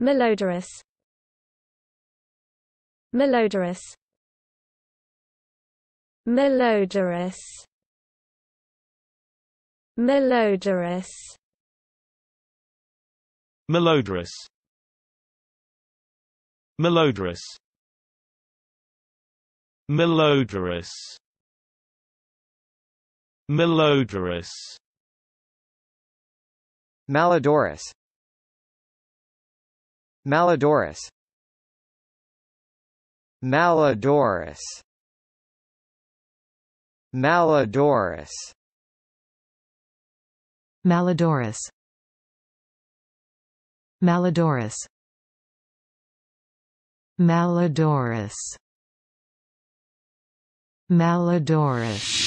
Melodorus. Melodorus. Melodorus. Melodorus. Melodorus. Melodorus. Melodorus. Melodorus. Malodorus. Maladorus. Maladorus. Maladorus. Maladorus. Maladorus. Maladorus. Maladorus.